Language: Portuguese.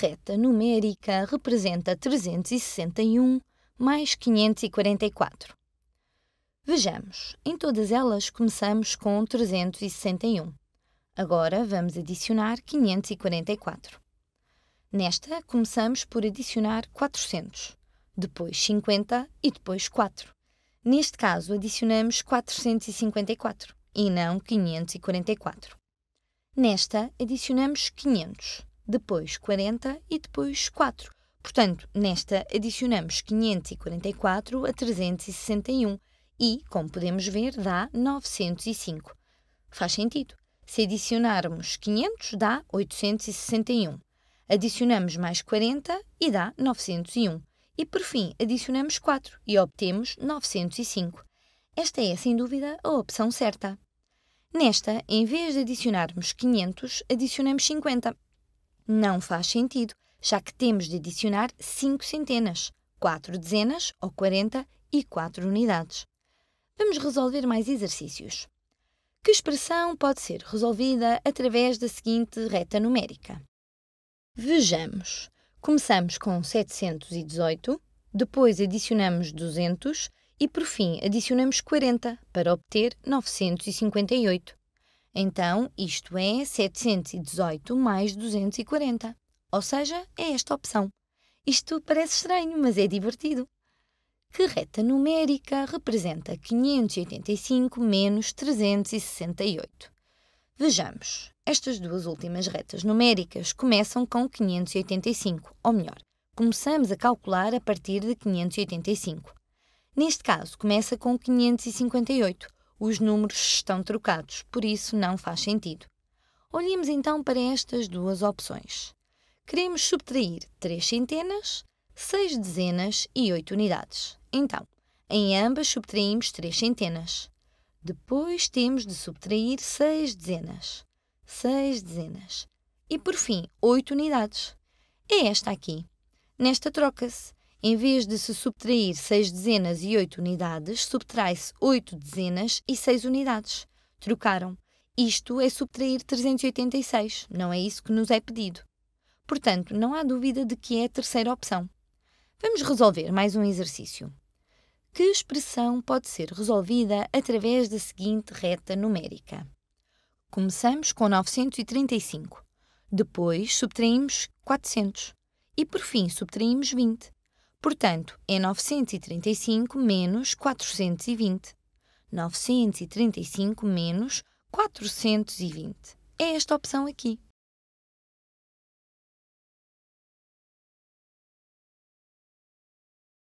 reta numérica representa 361 mais 544. Vejamos, em todas elas começamos com 361. Agora vamos adicionar 544. Nesta, começamos por adicionar 400, depois 50 e depois 4. Neste caso, adicionamos 454 e não 544. Nesta, adicionamos 500 depois 40 e depois 4. Portanto, nesta adicionamos 544 a 361 e, como podemos ver, dá 905. Faz sentido. Se adicionarmos 500, dá 861. Adicionamos mais 40 e dá 901. E, por fim, adicionamos 4 e obtemos 905. Esta é, sem dúvida, a opção certa. Nesta, em vez de adicionarmos 500, adicionamos 50 não faz sentido, já que temos de adicionar 5 centenas, 4 dezenas ou 40 e 4 unidades. Vamos resolver mais exercícios. Que expressão pode ser resolvida através da seguinte reta numérica? Vejamos. Começamos com 718, depois adicionamos 200 e, por fim, adicionamos 40 para obter 958. Então, isto é 718 mais 240. Ou seja, é esta opção. Isto parece estranho, mas é divertido. Que reta numérica representa 585 menos 368? Vejamos. Estas duas últimas retas numéricas começam com 585, ou melhor, começamos a calcular a partir de 585. Neste caso, começa com 558, os números estão trocados, por isso não faz sentido. Olhemos então para estas duas opções. Queremos subtrair três centenas, seis dezenas e oito unidades. Então, em ambas subtraímos três centenas. Depois temos de subtrair seis dezenas, seis dezenas e, por fim, oito unidades. É esta aqui. Nesta troca-se em vez de se subtrair 6 dezenas e 8 unidades, subtrai-se 8 dezenas e 6 unidades. Trocaram. Isto é subtrair 386, não é isso que nos é pedido. Portanto, não há dúvida de que é a terceira opção. Vamos resolver mais um exercício. Que expressão pode ser resolvida através da seguinte reta numérica? Começamos com 935, depois subtraímos 400 e, por fim, subtraímos 20. Portanto, é 935 menos 420. 935 menos 420. É esta opção aqui.